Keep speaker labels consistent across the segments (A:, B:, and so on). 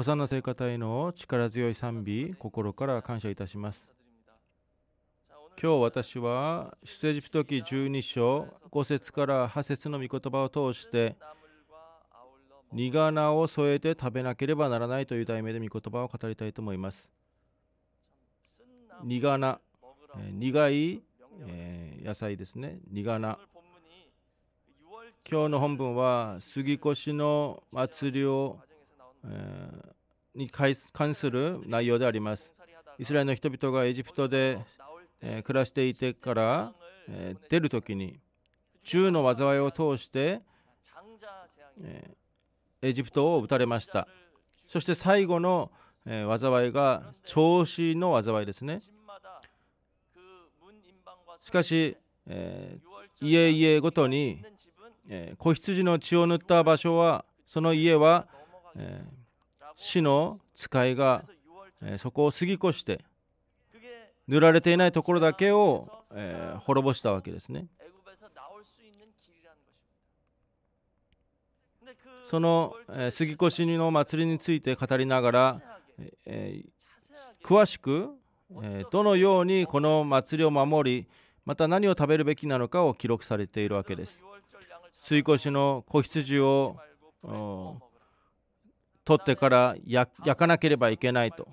A: ホサナ聖歌隊の力強い賛美、心から感謝いたします。今日私は、出エジプト記12章、5節から8節の御言葉を通して、苦菜を添えて食べなければならないという題名で御言葉を語りたいと思います。苦菜、苦い、えー、野菜ですね、苦菜。今日の本文は、杉越の祭りをに関する内容であります。イスラエルの人々がエジプトで暮らしていてから出る時に銃の災いを通してエジプトを撃たれましたそして最後の災いが調子の災いですねしかし家々ごとに子羊の血を塗った場所はその家はえー、死の使いが、えー、そこを過ぎ越して塗られていないところだけを、えー、滅ぼしたわけですねその、えー、杉越の祭りについて語りながら、えー、詳しく、えー、どのようにこの祭りを守りまた何を食べるべきなのかを記録されているわけです。水越の子羊を取ってから焼かなければいけないと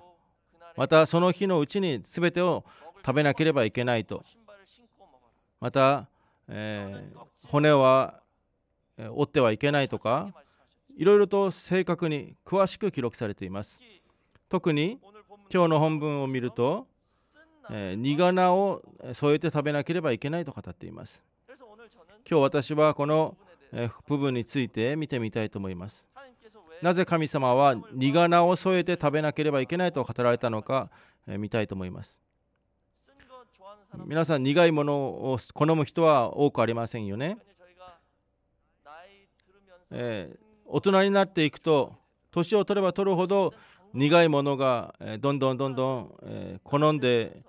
A: またその日のうちに全てを食べなければいけないとまた、えー、骨は折ってはいけないとかいろいろと正確に詳しく記録されています特に今日の本文を見ると、えー、がを添えて食べなければいけないと語っています今日私はこの部分について見てみたいと思いますなぜ神様は苦菜を添えて食べなければいけないと語られたのか見たいと思います皆さん苦いものを好む人は多くありませんよね、えー、大人になっていくと年を取れば取るほど苦いものがどんどんどんどん、え好んで、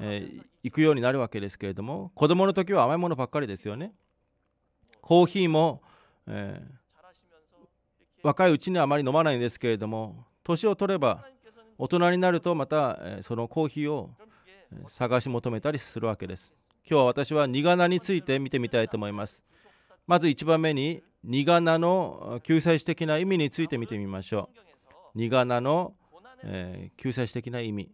A: えいくようになるわけですけれども子供の時は甘いものばっかりですよねコーヒーも、えー若いうちにはあまり飲まないんですけれども年を取れば大人になるとまたそのコーヒーを探し求めたりするわけです今日は私は苦菜について見てみたいと思いますまず1番目に苦菜の救済史的な意味について見てみましょう苦菜の、え救済史的な意味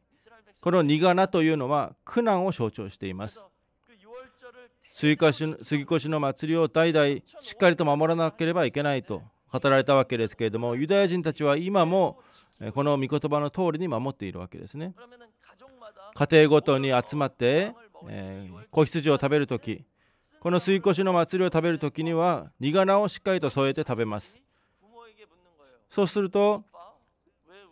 A: この苦菜というのは苦難を象徴しています杉越の祭りを代々しっかりと守らなければいけないと語られたわけですけれどもユダヤ人たちは今もこの御言葉の通りに守っているわけですね家庭ごとに集まって、えー、子羊を食べる時この吸い越しの祭りを食べる時には荷がなをしっかりと添えて食べますそうすると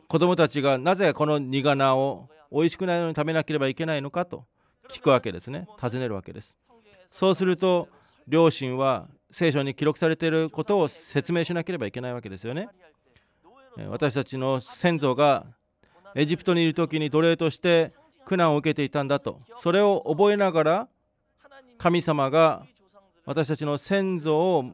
A: 子どもたちがなぜこの荷がなを美味しくないのに食べなければいけないのかと聞くわけですね尋ねるわけですそうすると両親は聖書に記録されていることを説明しなければいけないわけですよね。私たちの先祖がエジプトにいる時に奴隷として苦難を受けていたんだとそれを覚えながら神様が私たちの先祖を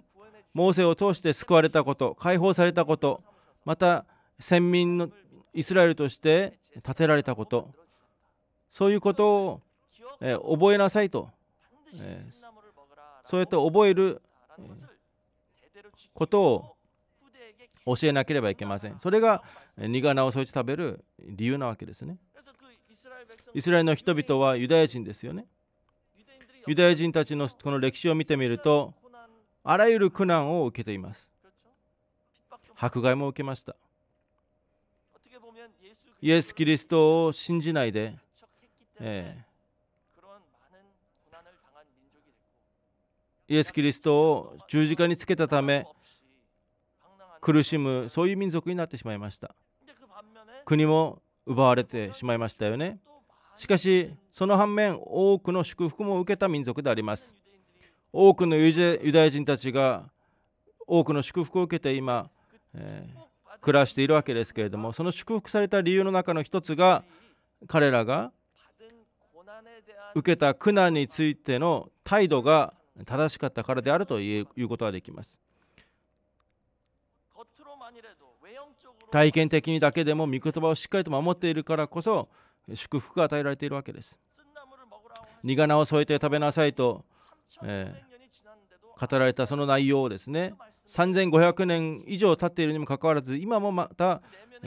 A: モーセを通して救われたこと解放されたことまた先民のイスラエルとして建てられたことそういうことを覚えなさいとそうやって覚えることを教えなければいけません。それが苦なをそいつ食べる理由なわけですね。イスラエルの人々はユダヤ人ですよね。ユダヤ人たちのこの歴史を見てみると、あらゆる苦難を受けています。迫害も受けました。イエス・キリストを信じないで、えイエス・キリストを十字架につけたため苦しむそういう民族になってしまいました国も奪われてしまいましたよねしかしその反面多くの祝福も受けた民族であります多くのユダヤ人たちが多くの祝福を受けて今、えー、暮らしているわけですけれどもその祝福された理由の中の一つが彼らが受けた苦難についての態度が正しかったからであるということができます。体験的にだけでも御言葉をしっかりと守っているからこそ祝福が与えられているわけです。苦菜を添えて食べなさいと、えー、語られたその内容をですね3500年以上経っているにもかかわらず今もまた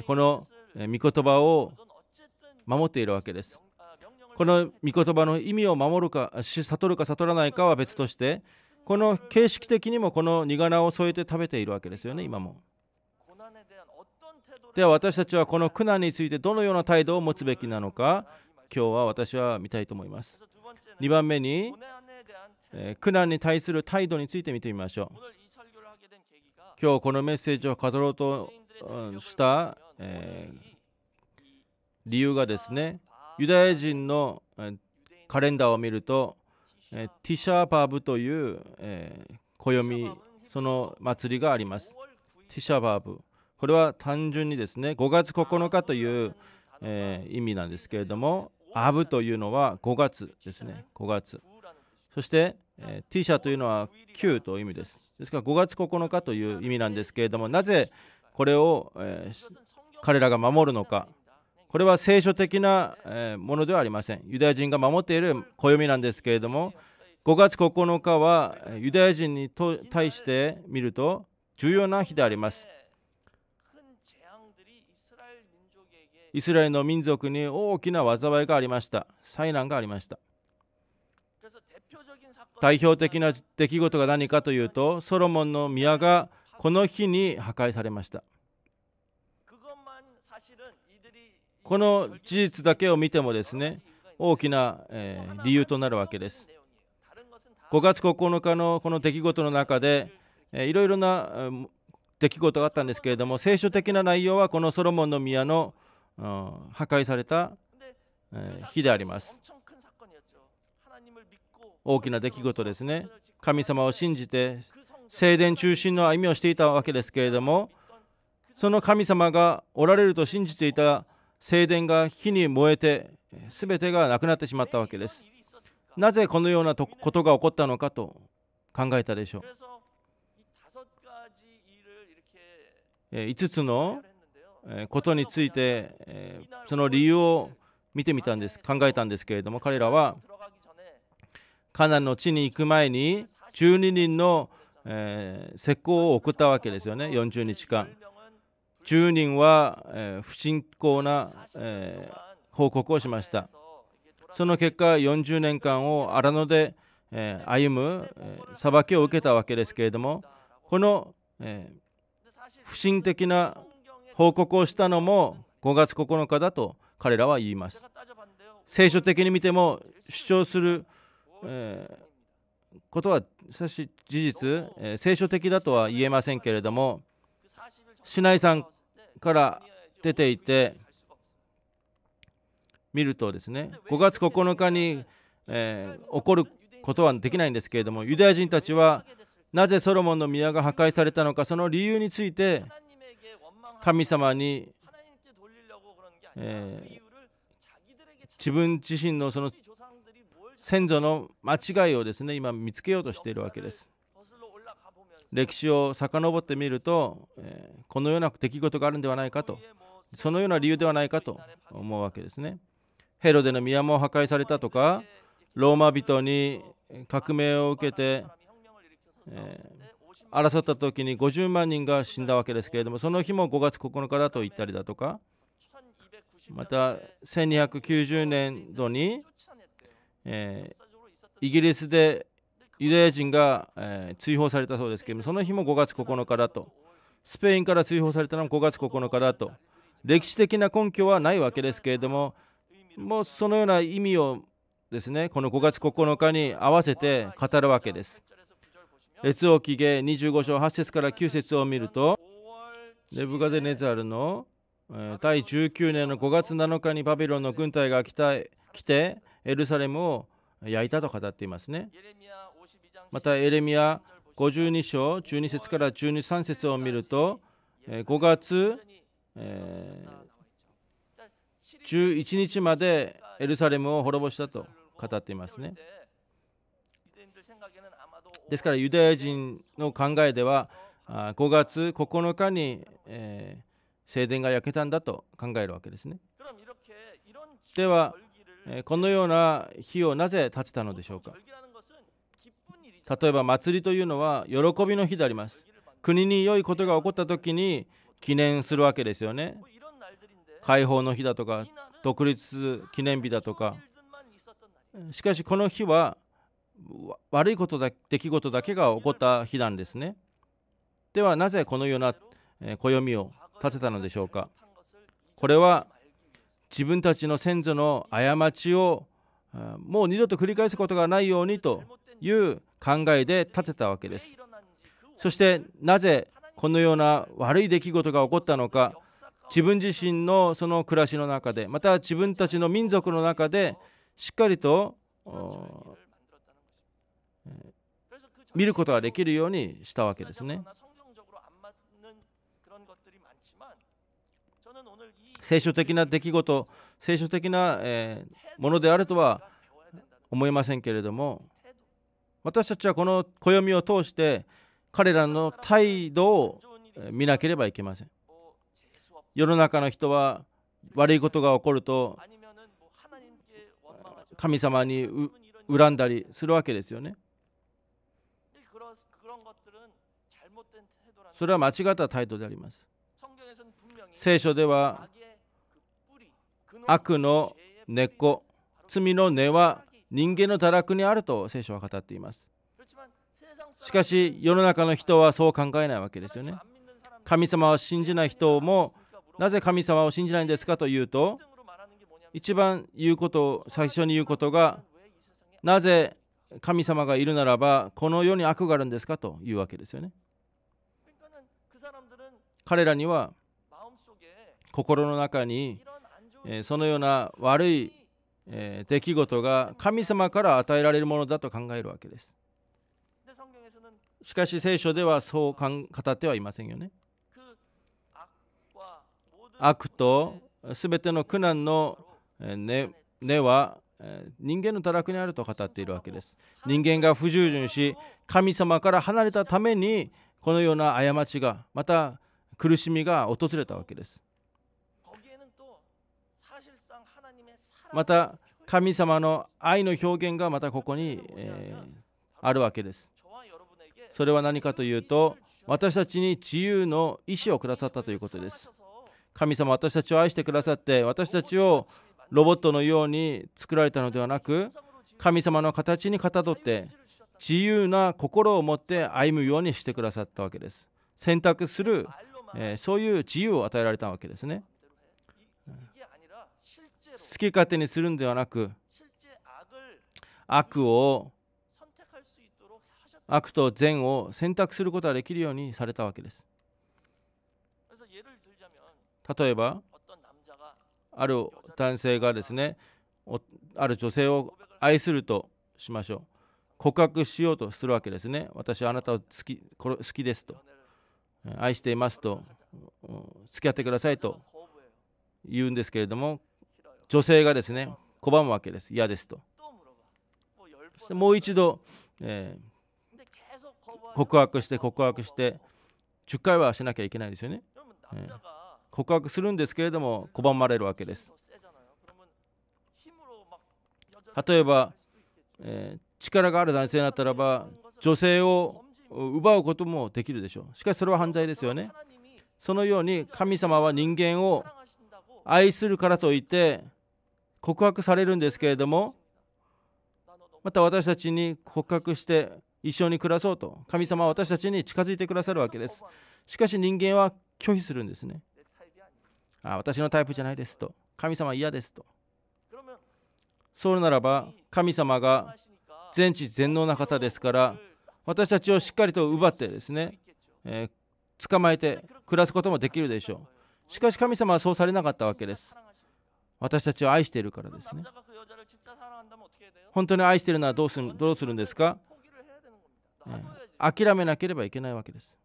A: この御言葉を守っているわけです。この御言葉の意味を守るか悟るか悟らないかは別としてこの形式的にもこの苦菜を添えて食べているわけですよね今もでは私たちはこの苦難についてどのような態度を持つべきなのか今日は私は見たいと思います2番目に苦難に対する態度について見てみましょう今日このメッセージを語ろうとした、えー、理由がですねユダヤ人のカレンダーを見ると、ティシャーバブという、え暦、その祭りがあります。ティシャバーブ。これは単純にですね、5月9日という、え意味なんですけれども、アブというのは5月ですね、5月。そして、えィ T 社というのは9という意味です。ですから5月9日という意味なんですけれども、なぜこれを、え彼らが守るのか、これは聖書的なものではありません。ユダヤ人が守っている暦なんですけれども、5月9日はユダヤ人に対して見ると重要な日であります。イスラエルの民族に大きな災いがありました。災難がありました。代表的な出来事が何かというと、ソロモンの宮がこの日に破壊されました。この事実だけを見てもですね大きな、えー、理由となるわけです。5月9日のこの出来事の中で、えー、いろいろな、えー、出来事があったんですけれども聖書的な内容はこのソロモンの宮の、破壊された、えー、日であります。大きな出来事ですね。神様を信じて聖殿中心の歩みをしていたわけですけれどもその神様がおられると信じていた正殿が火に燃えて全てがなくなってしまったわけですなぜこのようなことが起こったのかと考えたでしょう5つのことについてその理由を見てみたんです考えたんですけれども彼らはカナンの地に行く前に12人の石膏を送ったわけですよね40日間10人は、不信仰な、報告をしましたその結果40年間を荒野で、歩む、裁きを受けたわけですけれどもこの、不信的な報告をしたのも5月9日だと彼らは言います聖書的に見ても主張する、ことはし事実、聖書的だとは言えませんけれども市内んから出ていて見るとですね5月9日に、えー、起こることはできないんですけれどもユダヤ人たちはなぜソロモンの宮が破壊されたのかその理由について神様に、えー、自分自身のその先祖の間違いをですね今見つけようとしているわけです。歴史を遡ってみると、えー、このような出来事があるんではないかとそのような理由ではないかと思うわけですねヘロデの宮も破壊されたとかローマ人に革命を受けて、えー、争った時に50万人が死んだわけですけれどもその日も5月9日だと言ったりだとかまた1290年度に、えー、イギリスでユダヤ人が、えー、追放されたそうですけれどもその日も5月9日だとスペインから追放されたのも5月9日だと歴史的な根拠はないわけですけれどももうそのような意味をですねこの5月9日に合わせて語るわけです列王記下25章8節から9節を見るとネブガデネザルの第19年の5月7日にバビロンの軍隊が来てエルサレムを焼いたと語っていますねまたエレミア52章12節から123節を見ると5月11日までエルサレムを滅ぼしたと語っていますねですからユダヤ人の考えでは5月9日に聖殿が焼けたんだと考えるわけですねではこのような日をなぜ建てたのでしょうか例えば祭りというのは喜びの日であります国に良いことが起こった時に記念するわけですよね解放の日だとか独立記念日だとかしかしこの日は悪いことだ出来事だけが起こった日なんですねではなぜこのような暦を立てたのでしょうかこれは自分たちの先祖の過ちをもう二度と繰り返すことがないようにという考えで立てたわけですそしてなぜこのような悪い出来事が起こったのか自分自身のその暮らしの中でまた自分たちの民族の中でしっかりと見ることができるようにしたわけですね聖書的な出来事聖書的なものであるとは思いませんけれども私たちはこの暦を通して彼らの態度を見なければいけません世の中の人は悪いことが起こると神様に恨んだりするわけですよねそれは間違った態度であります聖書では悪の根っこ罪の根は人間の堕落にあると聖書は語っていますしかし世の中の人はそう考えないわけですよね神様を信じない人もなぜ神様を信じないんですかというと一番言うこと最初に言うことがなぜ神様がいるならばこの世に悪があるんですかというわけですよね彼らには心の中にそのような悪いえー、出来事が神様から与えられるものだと考えるわけです。しかし聖書ではそう語ってはいませんよね。悪と全ての苦難の根は人間の堕落にあると語っているわけです。人間が不従順し神様から離れたためにこのような過ちがまた苦しみが訪れたわけです。また神様の愛の表現がまたここに、えあるわけですそれは何かというと私たちに自由の意志をくださったということです神様私たちを愛してくださって私たちをロボットのように作られたのではなく神様の形にかたどって自由な心を持って歩むようにしてくださったわけです選択する、えー、そういう自由を与えられたわけですね好き勝手にするんではなく悪を悪と善を選択することができるようにされたわけです。例えばある男性がですねある女性を愛するとしましょう告白しようとするわけですね私はあなたを好き好きですと愛していますと付き合ってくださいと言うんですけれども女性がですね拒むわけです嫌ですとそしてもう一度、えー、告白して告白して10回はしなきゃいけないですよね、えー、告白するんですけれども拒まれるわけです例えば、えー、力がある男性だったらば女性を奪うこともできるでしょうしかしそれは犯罪ですよねそのように神様は人間を愛するからといって告白されるんですけれどもまた私たちに告白して一緒に暮らそうと神様は私たちに近づいてくださるわけですしかし人間は拒否するんですねあ私のタイプじゃないですと神様は嫌ですとそうならば神様が全知全能な方ですから私たちをしっかりと奪ってですね、えー、捕まえて暮らすこともできるでしょうしかし神様はそうされなかったわけです私たちを愛しているからですね。本当に愛しているのはどうするどうするんですか、諦めなければいけないわけです。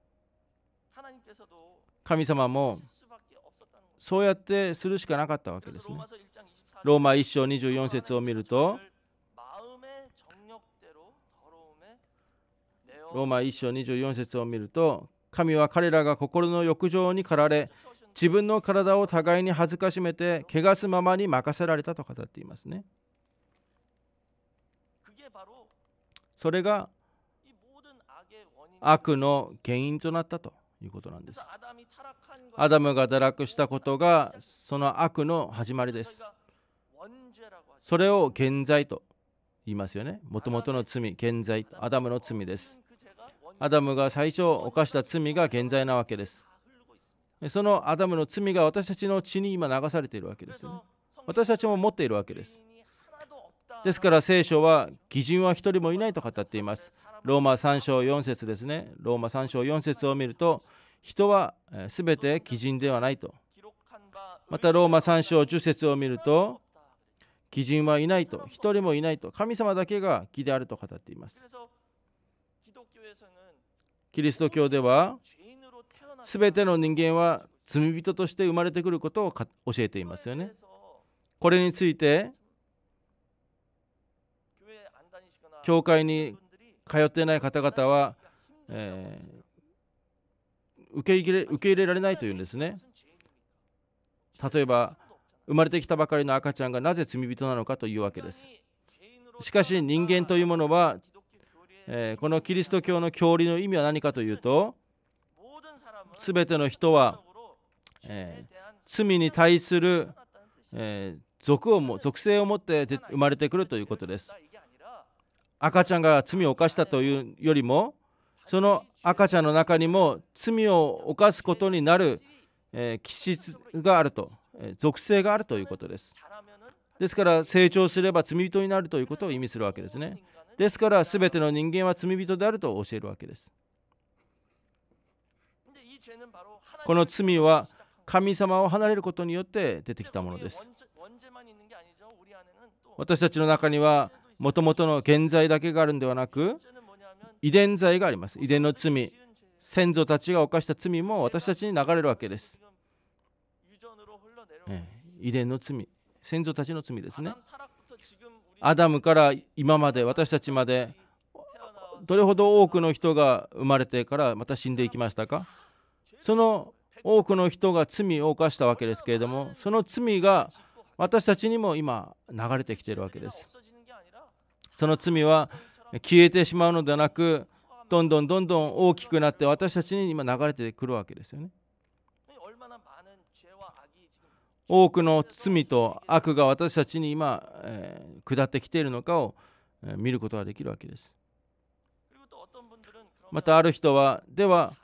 A: 神様もそうやってするしかなかったわけですね。ローマ1章24節を見ると、ローマ1章24節を見ると、神は彼らが心の欲情に駆られ、自分の体を互いに恥ずかしめて汚すままに任せられたと語っていますねそれが悪の原因となったということなんですアダムが堕落したことがその悪の始まりですそれを現在と言いますよねもともとの罪現在アダムの罪ですアダムが最初犯した罪が現在なわけですそのアダムの罪が私たちの血に今流されているわけですよね私たちも持っているわけですですから聖書は義人は一人もいないと語っていますローマ3章4節ですねローマ3章4節を見ると人は全て基人ではないとまたローマ3章10節を見ると基人はいないと一人もいないと神様だけが義であると語っていますキリスト教では全ての人間は罪人として生まれてくることを教えていますよね。これについて教会に通っていない方々は、えー、受け入れ受け入れられないというんですね。例えば生まれてきたばかりの赤ちゃんがなぜ罪人なのかというわけです。しかし人間というものは、えー、このキリスト教の教理の意味は何かというと全ての人は、えー、罪に対する、えー、属をも属性を持って生まれてくるということです赤ちゃんが罪を犯したというよりもその赤ちゃんの中にも罪を犯すことになる、えー、気質があると、え属性があるということですですから成長すれば罪人になるということを意味するわけですねですから全ての人間は罪人であると教えるわけですこの罪は神様を離れることによって出てきたものです私たちの中にはもともとの原罪だけがあるんではなく遺伝罪があります遺伝の罪先祖たちが犯した罪も私たちに流れるわけです、ええ、遺伝の罪先祖たちの罪ですねアダムから今まで私たちまでどれほど多くの人が生まれてからまた死んでいきましたかその多くの人が罪を犯したわけですけれどもその罪が私たちにも今流れてきているわけですその罪は消えてしまうのではなくどんどんどんどん大きくなって私たちに今流れてくるわけですよね多くの罪と悪が私たちに今、えー、下ってきているのかを、え見ることができるわけですまたある人はでは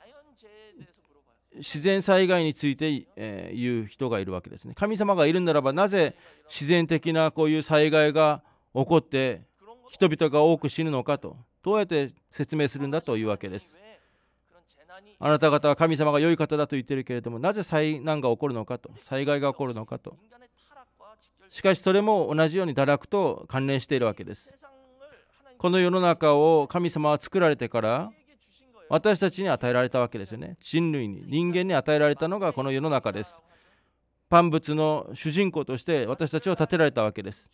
A: 自然災害について、え言う人がいるわけですね。神様がいるならばなぜ自然的なこういう災害が起こって人々が多く死ぬのかとどうやって説明するんだというわけです。あなた方は神様が良い方だと言ってるけれどもなぜ災難が起こるのかと災害が起こるのかとしかしそれも同じように堕落と関連しているわけです。この世の中を神様は作られてから私たちに与えられたわけですよね人類に人間に与えられたのがこの世の中ですパン物の主人公として私たちを立てられたわけです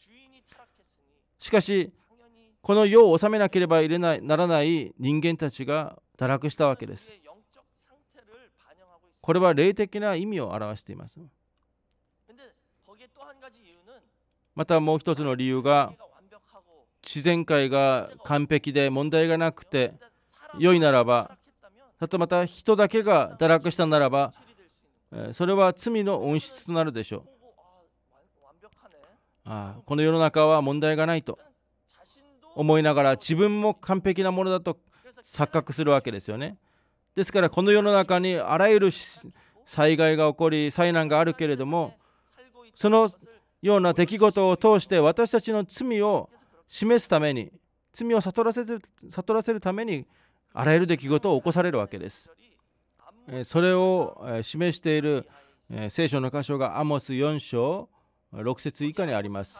A: しかしこの世を治めなければならない人間たちが堕落したわけですこれは霊的な意味を表していますまたもう一つの理由が自然界が完璧で問題がなくて良いならばたとまた人だけが堕落したならばそれは罪の温室となるでしょうああこの世の中は問題がないと思いながら自分も完璧なものだと錯覚するわけですよねですからこの世の中にあらゆる災害が起こり災難があるけれどもそのような出来事を通して私たちの罪を示すために罪を悟らせる悟らせるためにあらゆる出来事を起こされるわけですそれを示している聖書の箇所がアモス4章6節以下にあります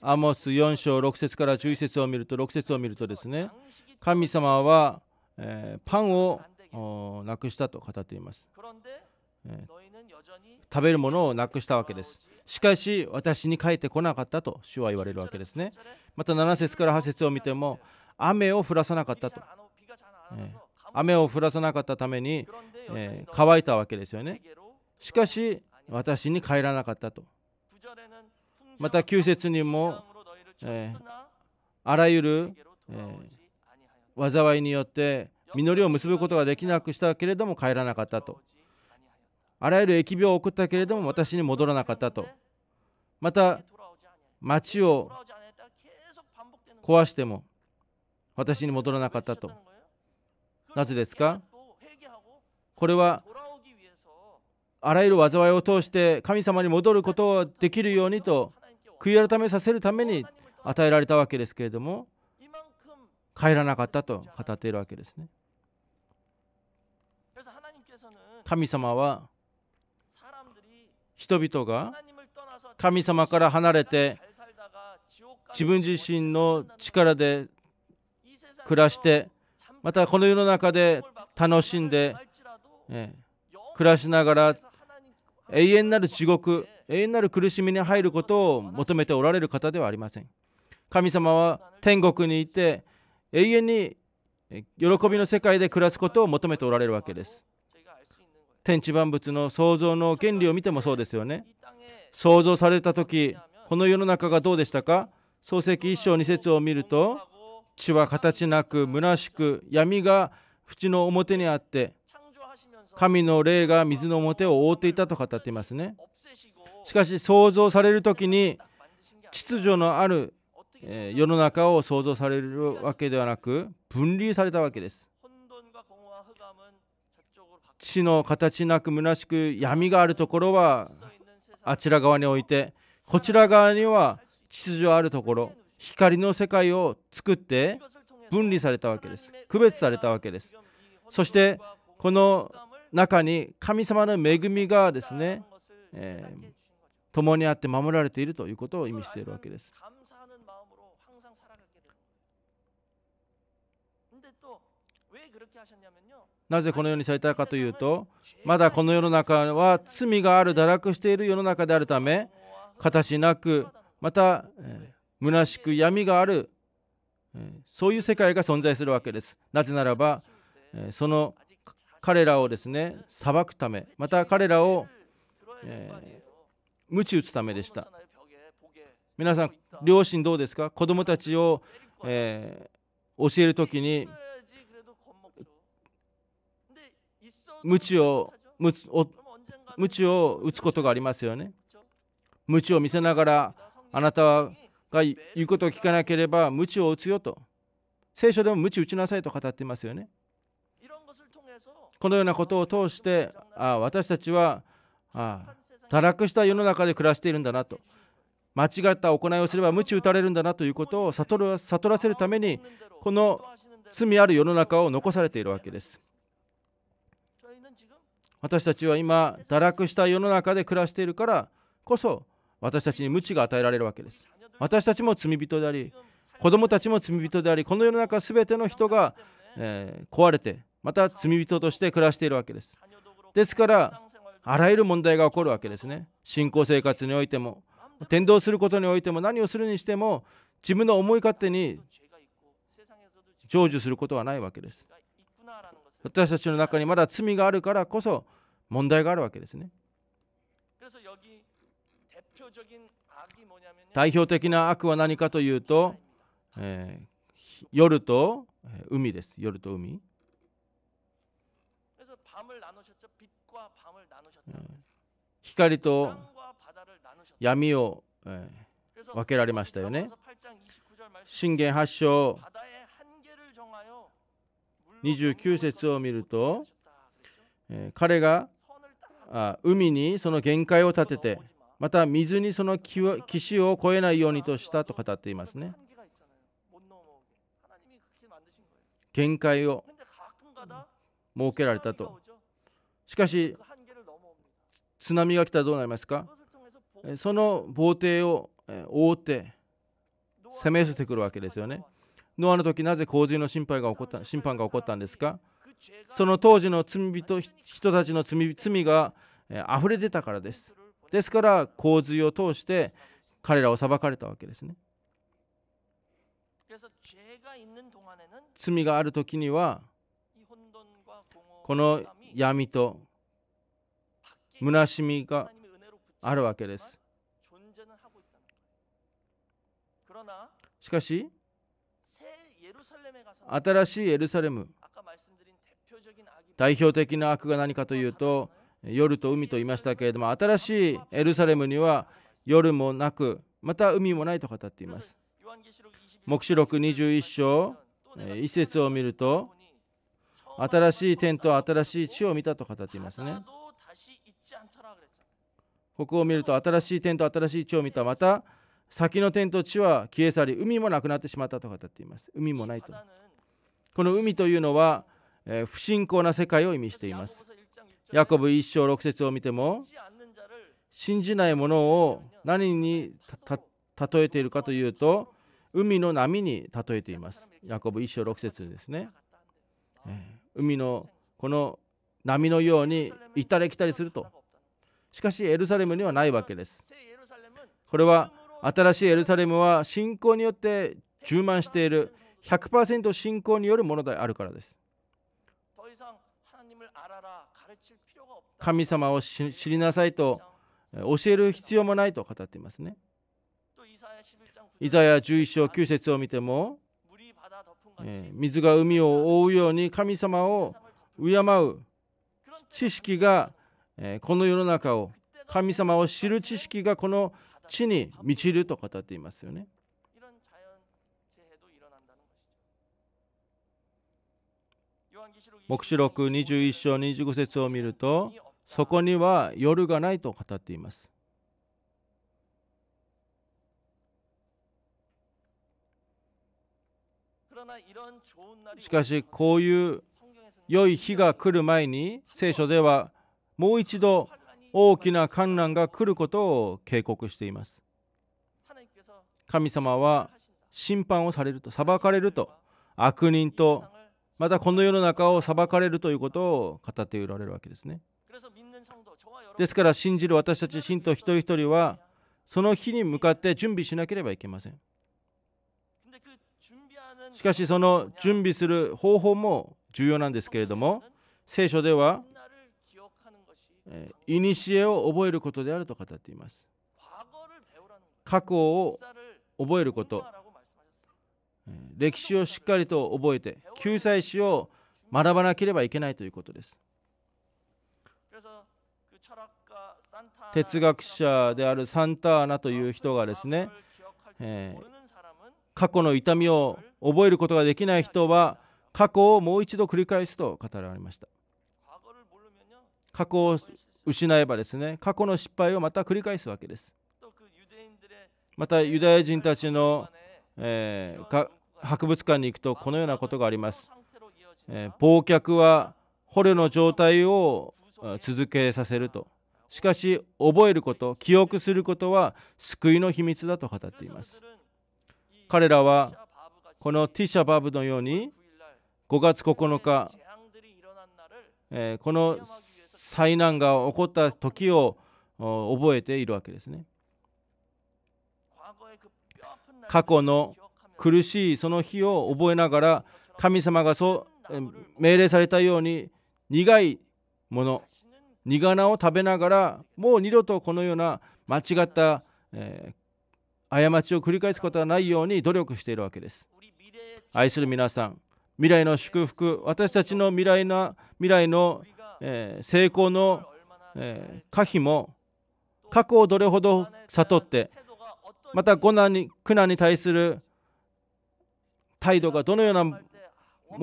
A: アモス4章6節から11節を見ると6節を見るとですね神様はパンをなくしたと語っています食べるものをなくしたわけですしかし私に帰ってこなかったと主は言われるわけですねまた7節から8節を見ても雨を降らさなかったと雨を降らさなかったために、えー、乾いたわけですよねしかし私に帰らなかったとまた旧説にも、えー、あらゆる、えー、災いによって実りを結ぶことができなくしたけれども帰らなかったとあらゆる疫病を送ったけれども私に戻らなかったとまた町を壊しても私に戻らなかったとなぜですかこれはあらゆる災いを通して神様に戻ることができるようにと悔い改めさせるために与えられたわけですけれども帰らなかったと語っているわけですね神様は人々が神様から離れて自分自身の力で暮らしてまたこの世の中で楽しんで、え暮らしながら永遠なる地獄永遠なる苦しみに入ることを求めておられる方ではありません神様は天国にいて永遠に喜びの世界で暮らすことを求めておられるわけです天地万物の創造の原理を見てもそうですよね創造された時この世の中がどうでしたか創世記1章2節を見ると地は形なく虚しく闇が縁の表にあって神の霊が水の表を覆っていたと語っていますねしかし想像される時に秩序のある世の中を想像されるわけではなく分離されたわけです地の形なく虚しく闇があるところはあちら側に置いてこちら側には秩序あるところ光の世界を作って分離されたわけです区別されたわけですそしてこの中に神様の恵みがですね、えー、共にあって守られているということを意味しているわけですなぜこのようにされたかというとまだこの世の中は罪がある堕落している世の中であるため形なくまた、えー虚しく闇があるそういう世界が存在するわけです。なぜならばその彼らをですね裁くためまた彼らを、えー、鞭打つためでした。皆さん両親どうですか子供たちを、えー、教える時に鞭を鞭を打つことがありますよね。鞭を見せながらあなたはが言うことを聞かなければ鞭を打つよと聖書でも鞭打ちなさいと語っていますよねこのようなことを通してあ私たちはあ堕落した世の中で暮らしているんだなと間違った行いをすれば無を打たれるんだなということを悟る悟らせるためにこの罪ある世の中を残されているわけです私たちは今堕落した世の中で暮らしているからこそ私たちに無知が与えられるわけです私たちも罪人であり子供たちも罪人でありこの世の中全ての人が、えー、壊れてまた罪人として暮らしているわけですですからあらゆる問題が起こるわけですね信仰生活においても転倒することにおいても何をするにしても自分の思い勝手に成就することはないわけです私たちの中にまだ罪があるからこそ問題があるわけですね代表的な悪は何かというと、えー、夜と海です。夜と海。光と闇を、えー、分けられましたよね。信玄発祥29節を見ると、えー、彼があ海にその限界を立ててまた水にその岸を越えないようにとしたと語っていますね見解を設けられたとしかし津波が来たらどうなりますかその防堤を覆って攻め寄せてくるわけですよねノアの時なぜ洪水の審判が起こった審判が起こったんですかその当時の罪人人たちの罪罪が溢れ出たからですですから洪水を通して彼らを裁かれたわけですね罪がある時にはこの闇と虚しみがあるわけですしかし新しいエルサレム代表的な悪が何かというと夜と海と言いましたけれども新しいエルサレムには夜もなくまた海もないと語っています黙示録21章一節を見ると新しい天と新しい地を見たと語っていますねここを見ると新しい天と新しい地を見たまた先の天と地は消え去り海もなくなってしまったと語っています海もないとこの海というのは不信仰な世界を意味していますヤコブ1章6節を見ても信じないものを何に例えているかというと海の波に例えていますヤコブ1章6節ですね、海のこの波のように行ったり来たりするとしかしエルサレムにはないわけですこれは新しいエルサレムは信仰によって充満している100%信仰によるものであるからです神様を知りなさいと教える必要もないと語っていますね。イザヤ11章9節を見ても、えー、水が海を覆うように神様を敬う知識が、えー、この世の中を神様を知る知識がこの地に満ちると語っていますよね。黙示録21章25節を見るとそこには夜がないと語っていますしかしこういう良い日が来る前に聖書ではもう一度大きな観難が来ることを警告しています神様は審判をされると裁かれると悪人とまたこの世の中を裁かれるということを語っておられるわけですね。ですから信じる私たち信徒一人一人はその日に向かって準備しなければいけません。しかしその準備する方法も重要なんですけれども聖書では「いにしえを覚えることである」と語っています。過去を覚えること歴史をしっかりと覚えて救済史を学ばなければいけないということです哲学者であるサンターナという人がですね、え過去の痛みを覚えることができない人は過去をもう一度繰り返すと語られました過去を失えばですね過去の失敗をまた繰り返すわけですまたユダヤ人たちのえー、博物館に行くとこのようなことがあります。えー、忘却は捕虜の状態を続けさせると。しかし覚えること記憶することは救いの秘密だと語っています彼らはこのティシャバブのように5月9日、えー、この災難が起こった時を覚えているわけですね過去の苦しいその日を覚えながら神様がそう命令されたように苦いもの苦菜を食べながらもう二度とこのような間違った、えー、過ちを繰り返すことはないように努力しているわけです愛する皆さん未来の祝福私たちの未来の未来の、えー、成功の、えー、可否も過去をどれほど悟ってまた苦難に苦難に対する態度がどのようなも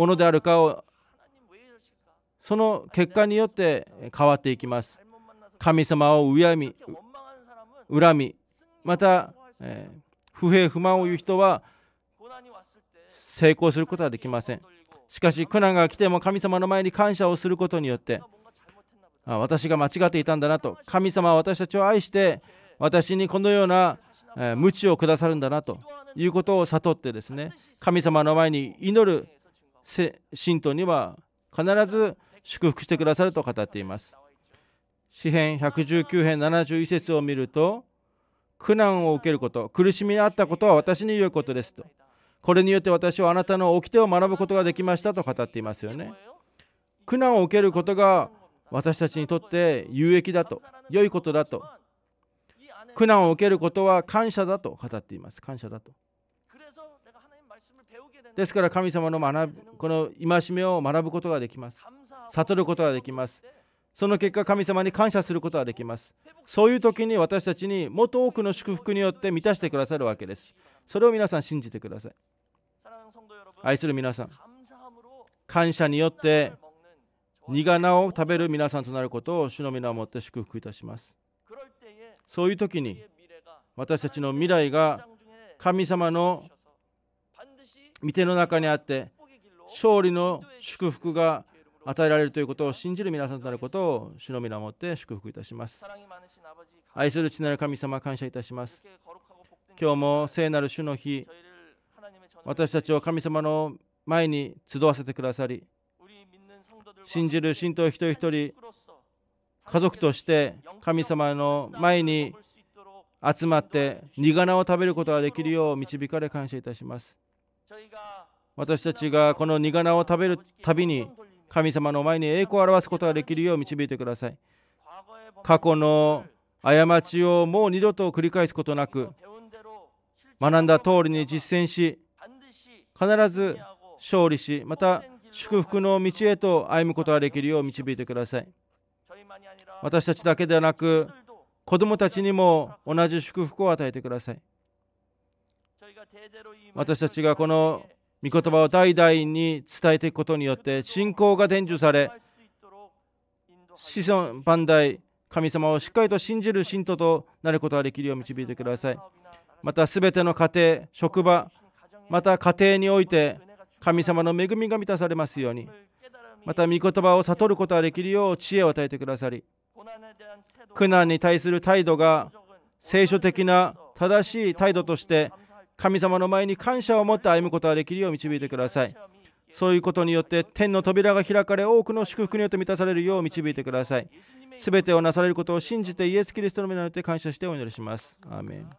A: のであるかをその結果によって変わっていきます神様を敬み恨みまた、えー、不平不満を言う人は成功することはできませんしかし苦難が来ても神様の前に感謝をすることによってあ私が間違っていたんだなと神様は私たちを愛して私にこのような無知をくださるんだなということを悟ってですね神様の前に祈る信徒には必ず祝福してくださると語っています詩編119編71節を見ると苦難を受けること苦しみにあったことは私に良いことですとこれによって私はあなたの掟を学ぶことができましたと語っていますよね苦難を受けることが私たちにとって有益だと良いことだと苦難を受けることは感謝だと語っています。感謝だと。ですから神様の学ぶこの戒めを学ぶことができます。悟ることができます。その結果、神様に感謝することができます。そういう時に私たちにもっと多くの祝福によって満たしてくださるわけです。それを皆さん信じてください。愛する皆さん、感謝によって苦菜を食べる皆さんとなることを主の皆をもって祝福いたします。そういう時に私たちの未来が神様の御手の中にあって勝利の祝福が与えられるということを信じる皆さんとなることを主の皆をもって祝福いたします愛する父なる神様感謝いたします今日も聖なる主の日私たちを神様の前に集わせてくださり信じる信徒一人一人家族として神様の前に集まって苦菜を食べることができるよう導かれ感謝いたします私たちがこの苦菜を食べるたびに神様の前に栄光を表すことができるよう導いてください過去の過ちをもう二度と繰り返すことなく学んだ通りに実践し必ず勝利しまた祝福の道へと歩むことができるよう導いてください私たちだけではなく子供たちにも同じ祝福を与えてください私たちがこの御言葉を代々に伝えていくことによって信仰が伝授され子孫万代神様をしっかりと信じる信徒となることができるよう導いてくださいまた全ての家庭職場また家庭において神様の恵みが満たされますようにまた御言葉を悟ることができるよう知恵を与えてくださり苦難に対する態度が聖書的な正しい態度として神様の前に感謝を持って歩むことができるよう導いてくださいそういうことによって天の扉が開かれ多くの祝福によって満たされるよう導いてくださいすべてをなされることを信じてイエス・キリストの皆によって感謝してお祈りしますアーメン